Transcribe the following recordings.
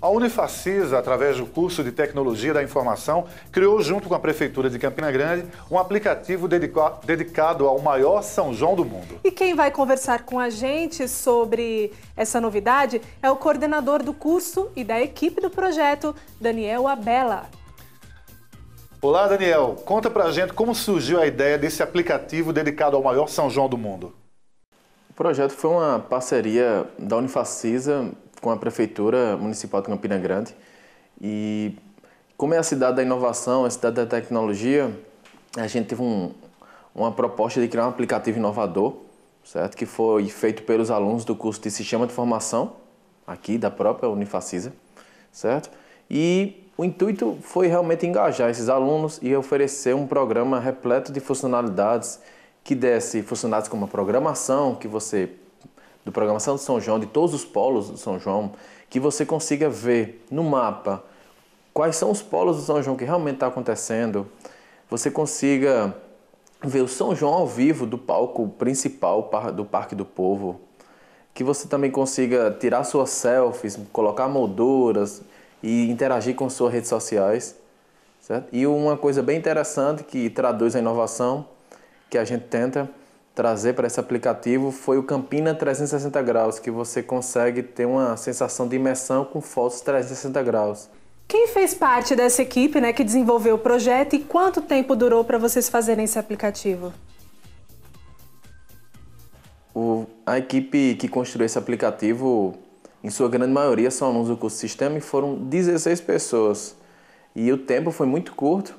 A Unifacisa, através do curso de Tecnologia da Informação, criou, junto com a Prefeitura de Campina Grande, um aplicativo dedicado ao maior São João do mundo. E quem vai conversar com a gente sobre essa novidade é o coordenador do curso e da equipe do projeto, Daniel Abela. Olá, Daniel. Conta pra gente como surgiu a ideia desse aplicativo dedicado ao maior São João do mundo. O projeto foi uma parceria da Unifacisa com a Prefeitura Municipal de Campina Grande. E como é a cidade da inovação, a cidade da tecnologia, a gente teve um, uma proposta de criar um aplicativo inovador, certo? Que foi feito pelos alunos do curso de Sistema de Formação, aqui da própria Unifacisa, certo? E o intuito foi realmente engajar esses alunos e oferecer um programa repleto de funcionalidades que desse funcionalidades como a programação, que você do Programação de São João, de todos os polos do São João, que você consiga ver no mapa quais são os polos do São João que realmente está acontecendo, você consiga ver o São João ao vivo do palco principal do Parque do Povo, que você também consiga tirar suas selfies, colocar molduras e interagir com suas redes sociais. Certo? E uma coisa bem interessante que traduz a inovação que a gente tenta trazer para esse aplicativo foi o Campina 360 Graus, que você consegue ter uma sensação de imersão com fotos 360 graus. Quem fez parte dessa equipe né, que desenvolveu o projeto e quanto tempo durou para vocês fazerem esse aplicativo? O, a equipe que construiu esse aplicativo, em sua grande maioria, são alunos do curso Sistema e foram 16 pessoas. E o tempo foi muito curto,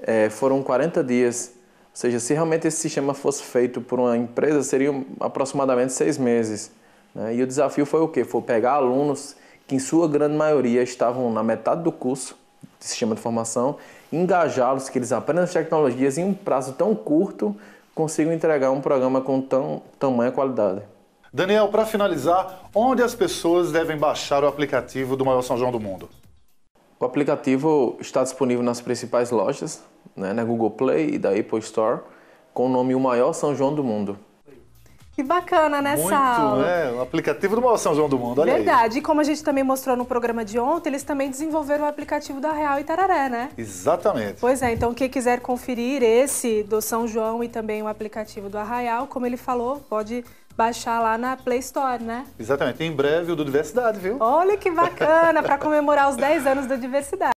é, foram 40 dias ou seja, se realmente esse sistema fosse feito por uma empresa, seriam aproximadamente seis meses. Né? E o desafio foi o quê? Foi pegar alunos que, em sua grande maioria, estavam na metade do curso de sistema de formação, engajá-los, que eles aprendam as tecnologias em um prazo tão curto, consigam entregar um programa com tão, tamanha qualidade. Daniel, para finalizar, onde as pessoas devem baixar o aplicativo do Maior São João do Mundo? O aplicativo está disponível nas principais lojas, né, na Google Play e da Apple Store, com o nome O Maior São João do Mundo. Que bacana, né, Muito, Sal? Muito, né? O aplicativo do maior São João do Mundo, olha Verdade. Aí. E como a gente também mostrou no programa de ontem, eles também desenvolveram o aplicativo da Real Itararé, né? Exatamente. Pois é, então quem quiser conferir esse do São João e também o aplicativo do Arraial, como ele falou, pode baixar lá na Play Store, né? Exatamente. Em breve o do Diversidade, viu? Olha que bacana, para comemorar os 10 anos da Diversidade.